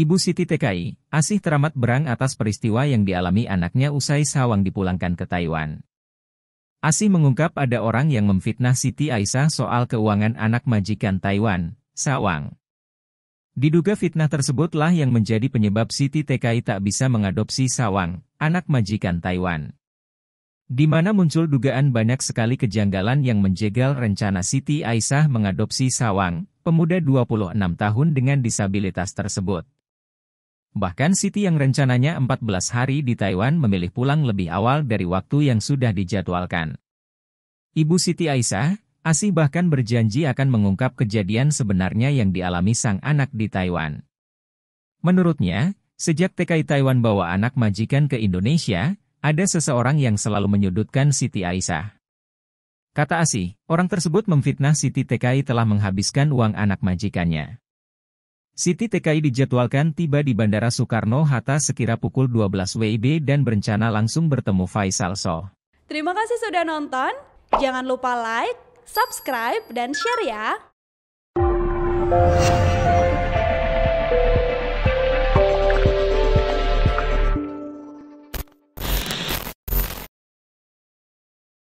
Ibu Siti TKI, Asih teramat berang atas peristiwa yang dialami anaknya usai Sawang dipulangkan ke Taiwan. Asih mengungkap ada orang yang memfitnah Siti Aisyah soal keuangan anak majikan Taiwan, Sawang. Diduga fitnah tersebutlah yang menjadi penyebab Siti TKI tak bisa mengadopsi Sawang, anak majikan Taiwan. Di mana muncul dugaan banyak sekali kejanggalan yang menjegal rencana Siti Aisyah mengadopsi Sawang, pemuda 26 tahun dengan disabilitas tersebut. Bahkan Siti yang rencananya 14 hari di Taiwan memilih pulang lebih awal dari waktu yang sudah dijadwalkan. Ibu Siti Aisyah, Asih bahkan berjanji akan mengungkap kejadian sebenarnya yang dialami sang anak di Taiwan. Menurutnya, sejak TKI Taiwan bawa anak majikan ke Indonesia, ada seseorang yang selalu menyudutkan Siti Aisyah. Kata Asih, orang tersebut memfitnah Siti TKI telah menghabiskan uang anak majikannya. Siti TKI dijadwalkan tiba di Bandara Soekarno-Hatta sekira pukul 12 WIB dan berencana langsung bertemu Faisal Soh. Terima kasih sudah nonton. Jangan lupa like, subscribe, dan share ya.